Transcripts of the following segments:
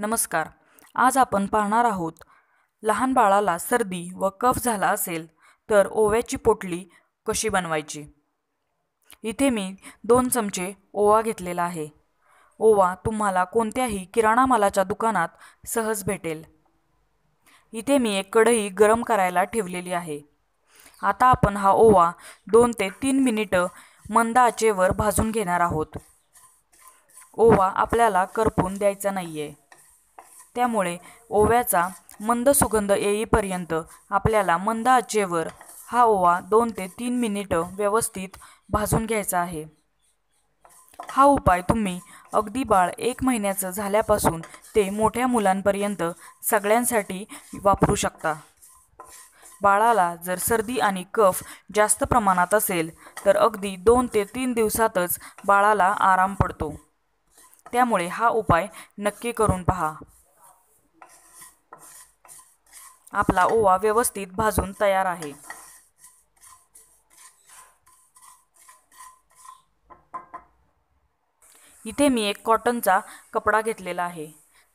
नमस्कार आज आपण पाहणार आहोत लहान बाळाला सर्दी व कफ झाला असेल तर ओव्याची पोटली कशी बनवायची इथे मी दोन चमचे ओवा घेतलेला आहे ओवा तुम्हाला कोणत्याही किराणा मालाच्या दुकानात सहज भेटेल इथे मी एक कढई गरम करायला ठेवलेली आहे आता आपण हा ओवा दोन ते तीन मिनिटं मंद आचेवर भाजून घेणार आहोत ओवा आपल्याला करपून द्यायचा नाही आहे त्यामुळे ओव्याचा मंद सुगंध येईपर्यंत आपल्याला मंद आचेवर हा ओवा दोन ते तीन मिनिटं व्यवस्थित भाजून घ्यायचा आहे हा उपाय तुम्ही अगदी बाळ एक महिन्याचं झाल्यापासून ते मोठ्या मुलांपर्यंत सगळ्यांसाठी वापरू शकता बाळाला जर सर्दी आणि कफ जास्त प्रमाणात असेल तर अगदी दोन ते तीन दिवसातच बाळाला आराम पडतो त्यामुळे हा उपाय नक्की करून पहा आपला ओवा व्यवस्थित भाजून तयार आहे इथे मी एक कॉटनचा कपडा घेतलेला आहे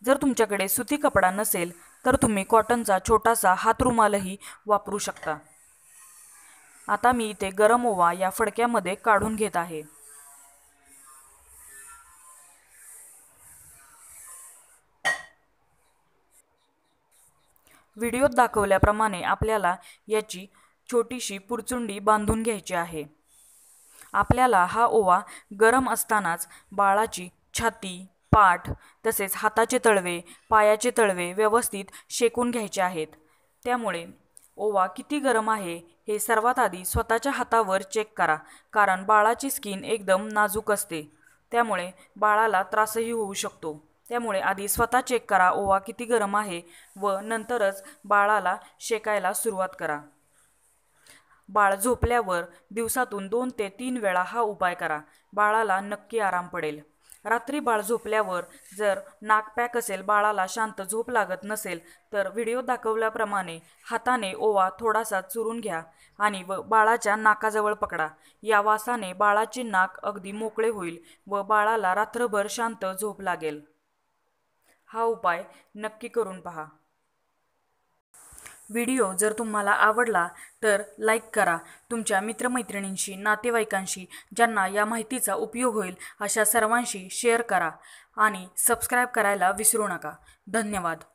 जर तुमच्याकडे सुती कपडा नसेल तर तुम्ही कॉटनचा छोटासा हात रुमालही वापरू शकता आता मी इथे गरम ओवा या फडक्यामध्ये काढून घेत आहे व्हिडिओत दाखवल्याप्रमाणे आपल्याला याची छोटीशी पुरचुंडी बांधून घ्यायची आहे आपल्याला हा ओवा गरम असतानाच बाळाची छाती पाठ तसेच हाताचे तळवे पायाचे तळवे व्यवस्थित शेकून घ्यायचे आहेत त्यामुळे ओवा किती गरम आहे हे सर्वात आधी स्वतःच्या हातावर चेक करा कारण बाळाची स्किन एकदम नाजूक असते त्यामुळे बाळाला त्रासही होऊ शकतो त्यामुळे आधी स्वतः चेक करा ओवा किती गरम आहे व नंतरच बाळाला शेकायला सुरुवात करा बाळ झोपल्यावर दिवसातून दोन ते तीन वेळा हा उपाय करा बाळाला नक्की आराम पडेल रात्री बाळ झोपल्यावर जर नाक पॅक असेल बाळाला शांत झोप लागत नसेल तर व्हिडिओ दाखवल्याप्रमाणे हाताने ओवा थोडासा चुरून घ्या आणि व बाळाच्या नाकाजवळ पकडा या वासाने बाळाचे नाक अगदी मोकळे होईल व बाळाला रात्रभर शांत झोप लागेल हा उपाय नक्की करून पहा व्हिडिओ जर तुम्हाला आवडला तर लाईक करा तुमच्या मित्रमैत्रिणींशी नातेवाईकांशी ज्यांना या माहितीचा उपयोग होईल अशा सर्वांशी शेअर करा आणि सबस्क्राईब करायला विसरू नका धन्यवाद